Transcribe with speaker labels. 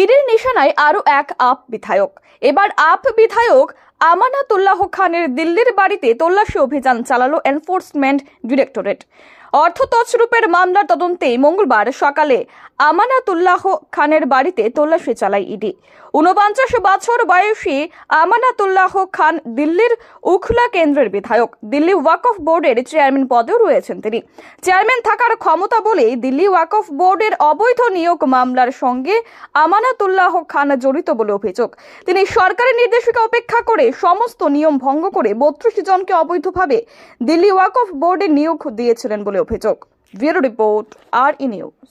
Speaker 1: ইডির নিশানায় আরও এক আপ বিধায়ক এবার আপ বিধায়ক আমানাতুল্লাহ খানের দিল্লির বাড়িতে তল্লাশি অভিযান চালালো এনফোর্সমেন্ট ডিরেক্টরেট অর্থ তছরূপের মামলার তদন্তে মঙ্গলবার সকালে আমানাতুল্লাহ খানের বাড়িতে তল্লাশি চালায় ইডি ঊনপঞ্চাশ বছর বয়সী আমানাতুল্লাহ খান দিল্লির উখলা কেন্দ্রের বিধায়ক দিল্লি ওয়াকফ বোর্ডের চেয়ারম্যান পদেও রয়েছেন তিনি চেয়ারম্যান থাকার ক্ষমতা বলে দিল্লি ওয়াকফ বোর্ডের অবৈধ নিয়োগ মামলার সঙ্গে আমানাতুল্লাহ খান জড়িত বলে অভিযোগ তিনি সরকারি নির্দেশিকা উপেক্ষা করে সমস্ত নিয়ম ভঙ্গ করে বত্রিশ জনকে অবৈধভাবে দিল্লি ওয়াকফ বোর্ডে নিয়োগ দিয়েছিলেন বলে অভিযোগ ব্যুরো রিপোর্ট আর ই নিউজ